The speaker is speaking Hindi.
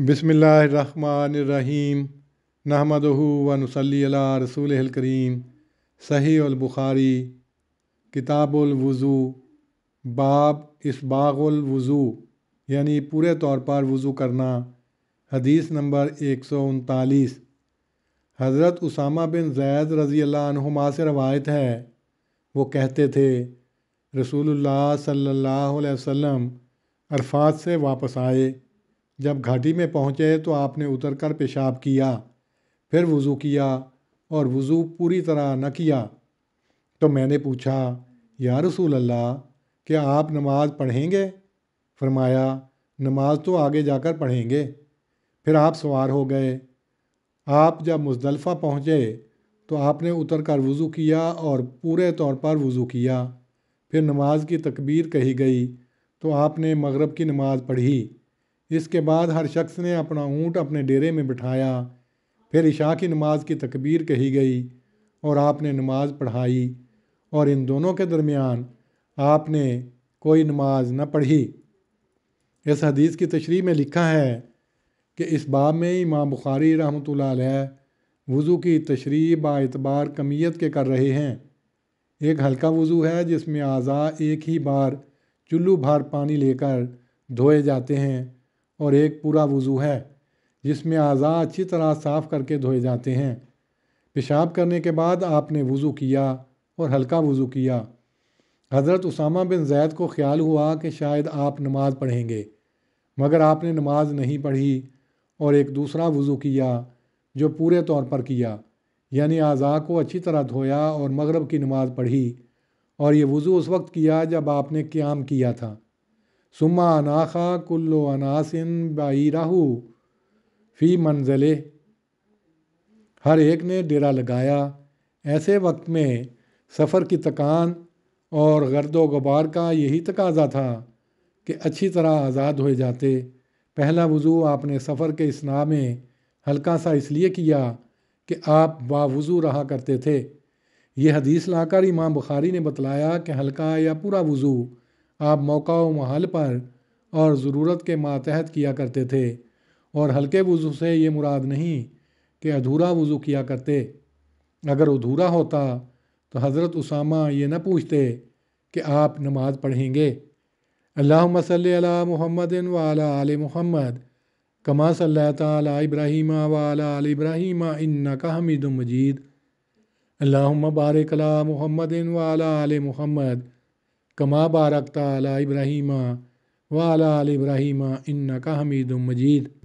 बसमीम नहमदहू वनसली रसूल करीम सही बुखारी किताबुलवज़ू बाब इसबागुलवज़ू यानी पूरे तौर पर वज़ू करना हदीस नंबर एक सौ उनतालीस हज़रत उसामा बिन जैद रज़ी से रवायत है वो कहते थे रसूल सल्ला वसम अरफात से वापस आए जब घाटी में पहुँचे तो आपने उतर कर पेशाब किया फिर वज़ू किया और वज़ू पूरी तरह न किया तो मैंने पूछा या रसूल अल्लाह क्या आप नमाज पढ़ेंगे फरमाया नमाज तो आगे जाकर पढ़ेंगे फिर आप सवार हो गए आप जब मुजदलफ़ा पहुँचे तो आपने उतर कर वज़ू किया और पूरे तौर पर वज़ू किया फिर नमाज की तकबीर कही गई तो आपने मगरब की नमाज़ पढ़ी इसके बाद हर शख्स ने अपना ऊँट अपने डेरे में बिठाया फिर इशा की नमाज की तकबीर कही गई और आपने नमाज पढ़ाई और इन दोनों के दरमियान आपने कोई नमाज न पढ़ी इस हदीस की तशरी में लिखा है कि इस बाब में इमाम बुखारी रहमत वज़ू की तशरी बातबार कमीत के कर रहे हैं एक हल्का वज़ू है जिसमें आज़ा एक ही बार चुल्लू भर पानी लेकर धोए जाते हैं और एक पूरा वज़ू है जिसमें अज़ा अच्छी तरह साफ़ करके धोए जाते हैं पेशाब करने के बाद आपने वज़ू किया और हल्का वज़ू किया हज़रत उसामा बिन जैद को ख्याल हुआ कि शायद आप नमाज़ पढ़ेंगे मगर आपने नमाज नहीं पढ़ी और एक दूसरा वज़ू किया जो पूरे तौर पर किया यानी आज़ा को अच्छी तरह धोया और मगरब की नमाज़ पढ़ी और ये वज़ू उस वक्त किया जब आपने क्याम किया था सुमा अनाखा कुल्लो अनासिन राहू फ़ी मंज़ले हर एक ने डेरा लगाया ऐसे वक्त में सफ़र की तकान और गर्द गुबार का यही तकाजा था कि अच्छी तरह आज़ाद हो जाते पहला वज़ू आपने सफ़र के स्ना में हल्का सा इसलिए किया कि आप बावज़ू रहा करते थे यह हदीस लाकर इमाम बुखारी ने बतलाया कि हल्का या पूरा वज़ू आप मौका व महल पर और ज़रूरत के मातहत किया करते थे और हल्के वज़ू से ये मुराद नहीं कि अधूरा वज़ू किया करते अगर अधूरा होता तो हज़रत उसामा ये न पूछते कि आप नमाज़ पढ़ेंगे अल्लाह मसल महमद आल महमद कमा सल तब्राहीम वाल इब्राहीम इन्ना का हमीद मजीद अल्लाम बारकला महमद वाल महमद कमा बारकता अला इब्राहीम वाला आल इब्राहीम इन्ना का हमीद मजीद